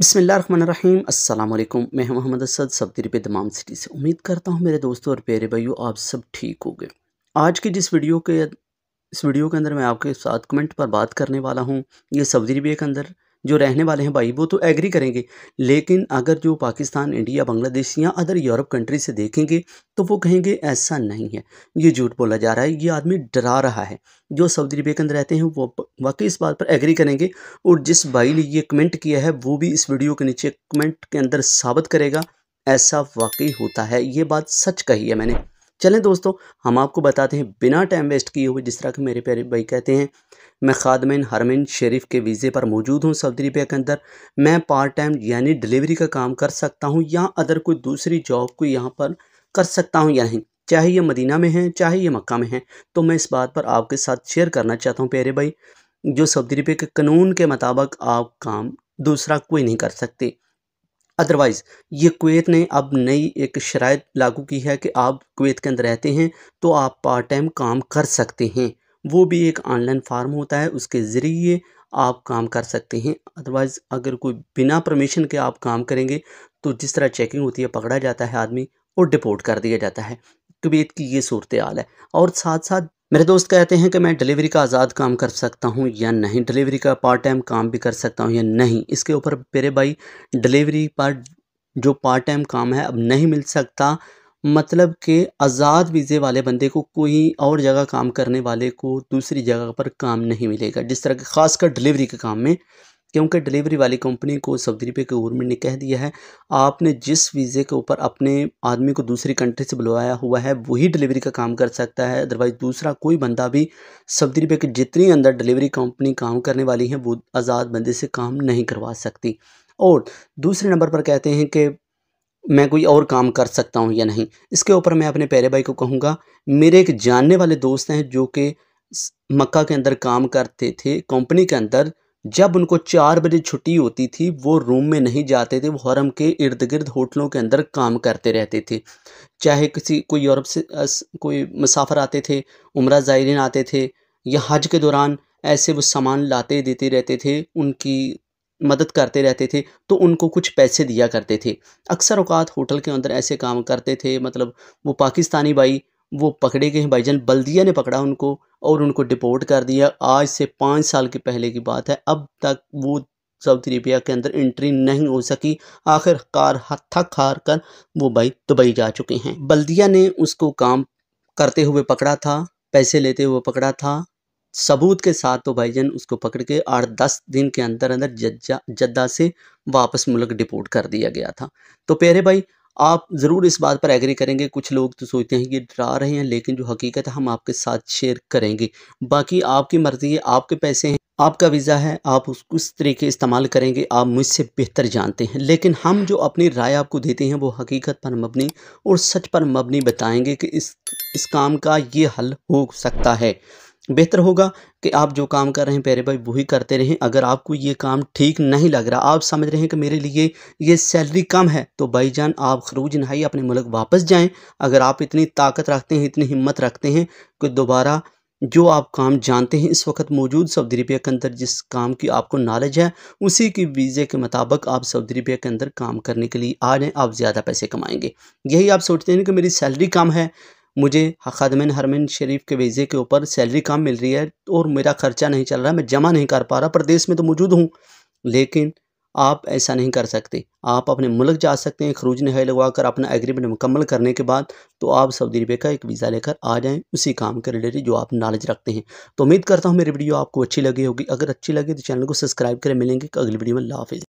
बसमिल अस्सलाम वालेकुम मैं मोहम्मद असद सफदरी पे दमाम सिटी से उम्मीद करता हूँ मेरे दोस्तों और प्यारे भाइयों आप सब ठीक हो गए आज की जिस वीडियो के इस वीडियो के अंदर मैं आपके साथ कमेंट पर बात करने वाला हूँ ये सफदरी बे के अंदर जो रहने वाले हैं भाई वो तो एग्री करेंगे लेकिन अगर जो पाकिस्तान इंडिया बांग्लादेश या अदर यूरोप कंट्री से देखेंगे तो वो कहेंगे ऐसा नहीं है ये झूठ बोला जा रहा है ये आदमी डरा रहा है जो सऊदी अरबिया के अंदर रहते हैं वो वाकई इस बात पर एग्री करेंगे और जिस भाई ने ये कमेंट किया है वो भी इस वीडियो के नीचे कमेंट के अंदर साबित करेगा ऐसा वाकई होता है ये बात सच कही है मैंने चलें दोस्तों हम आपको बताते हैं बिना टाइम वेस्ट किए हुए जिस तरह के मेरे प्यारे भाई कहते हैं मैं खादमिन हरमिन शरीफ के वीज़े पर मौजूद हूँ सऊदी अरबिया के अंदर मैं पार्ट टाइम यानी डिलीवरी का काम कर सकता हूँ या अदर कोई दूसरी जॉब को यहाँ पर कर सकता हूँ या नहीं चाहे ये मदीना में है चाहे ये मक्का में है तो मैं इस बात पर आपके साथ शेयर करना चाहता हूँ प्यारे भाई जो सऊदी अरबिया के कानून के मुताबिक आप काम दूसरा कोई नहीं कर सकते अदरवाइज़ ये कुवैत ने अब नई एक शराय लागू की है कि आप कुवैत के अंदर रहते हैं तो आप पार्ट टाइम काम कर सकते हैं वो भी एक ऑनलाइन फार्म होता है उसके ज़रिए आप काम कर सकते हैं अदरवाइज़ अगर कोई बिना परमिशन के आप काम करेंगे तो जिस तरह चेकिंग होती है पकड़ा जाता है आदमी और डिपोर्ट कर दिया जाता है कुवैत की ये सूरत हाल है और साथ साथ मेरे दोस्त कहते हैं कि मैं डिलीवरी का आज़ाद काम कर सकता हूँ या नहीं डिलीवरी का पार्ट टाइम काम भी कर सकता हूँ या नहीं इसके ऊपर मेरे भाई डिलीवरी पर जो पार्ट टाइम काम है अब नहीं मिल सकता मतलब कि आज़ाद वीज़े वाले बंदे को कोई और जगह काम करने वाले को दूसरी जगह पर काम नहीं मिलेगा जिस तरह के ख़ासकर डिलीवरी के काम में क्योंकि डिलीवरी वाली कंपनी को सऊदी अरबिया के गवर्नमेंट ने कह दिया है आपने जिस वीज़े के ऊपर अपने आदमी को दूसरी कंट्री से बुलवाया हुआ है वही डिलीवरी का काम कर सकता है अदरवाइज़ दूसरा कोई बंदा भी सऊदी अरबिया के जितनी अंदर डिलीवरी कंपनी काम करने वाली है वो आज़ाद बंदे से काम नहीं करवा सकती और दूसरे नंबर पर कहते हैं कि मैं कोई और काम कर सकता हूँ या नहीं इसके ऊपर मैं अपने प्यारे भाई को कहूँगा मेरे एक जानने वाले दोस्त हैं जो कि मक्का के अंदर काम करते थे कंपनी के अंदर जब उनको चार बजे छुट्टी होती थी वो रूम में नहीं जाते थे वो हरम के इर्द गिर्द होटलों के अंदर काम करते रहते थे चाहे किसी कोई यूरोप से कोई मुसाफर आते थे उम्र ज़ायरीन आते थे या हज के दौरान ऐसे वो सामान लाते देते रहते थे उनकी मदद करते रहते थे तो उनको कुछ पैसे दिया करते थे अक्सर अवकात होटल के अंदर ऐसे काम करते थे मतलब वो पाकिस्तानी भाई वो पकड़े गए हैं भाईजान बल्दिया ने पकड़ा उनको और उनको डिपोर्ट कर दिया आज से पाँच साल के पहले की बात है अब तक वो सऊदी अरेबिया के अंदर एंट्री नहीं हो सकी आखिरकार थक हार कर वो भाई दुबई जा चुके हैं बल्दिया ने उसको काम करते हुए पकड़ा था पैसे लेते हुए पकड़ा था सबूत के साथ तो भाईजान उसको पकड़ के आठ दस दिन के अंदर अंदर जज्जा जद्दा से वापस मुल्क डिपोर्ट कर दिया गया था तो प्यारे भाई आप ज़रूर इस बात पर एग्री करेंगे कुछ लोग तो सोचते हैं कि डरा रहे हैं लेकिन जो हकीकत हम आपके साथ शेयर करेंगे बाकी आपकी मर्ज़ी है आपके पैसे हैं आपका वीज़ा है आप उस उस तरीके इस्तेमाल करेंगे आप मुझसे बेहतर जानते हैं लेकिन हम जो अपनी राय आपको देते हैं वो हकीकत पर मबनी और सच पर मबनी बताएंगे कि इस इस काम का ये हल हो सकता है बेहतर होगा कि आप जो काम कर रहे हैं प्यारे भाई वही करते रहें अगर आपको ये काम ठीक नहीं लग रहा आप समझ रहे हैं कि मेरे लिए ये सैलरी कम है तो जान आप खरूज नहाई अपने मुल्क वापस जाएं अगर आप इतनी ताकत रखते हैं इतनी हिम्मत रखते हैं कि दोबारा जो आप काम जानते हैं इस वक्त मौजूद सऊदी अरबिया के अंदर जिस काम की आपको नॉलेज है उसी के वीज़े के मुताबिक आप सऊदी अरबिया के अंदर काम करने के लिए आ जाएँ आप ज़्यादा पैसे कमाएंगे यही आप सोचते हैं कि मेरी सैलरी कम है मुझे खादमिन हरमिन शरीफ के वीज़े के ऊपर सैलरी काम मिल रही है और मेरा ख़र्चा नहीं चल रहा मैं जमा नहीं कर पा रहा प्रदेश में तो मौजूद हूँ लेकिन आप ऐसा नहीं कर सकते आप अपने मुल्क जा सकते हैं खरूज नहाई लगवा कर अपना एग्रीमेंट मुकम्मल करने के बाद तो आप सऊदी अरबिया का एक वीज़ा लेकर आ जाएं उसी काम के रिलेटेड जो आप नॉलेज रखते हैं तो उम्मीद करता हूँ मेरी वीडियो आपको अच्छी लगी होगी अगर अच्छी लगी तो चैनल को सब्सक्राइब करें मिलेंगे अगली वीडियो में लाफिज़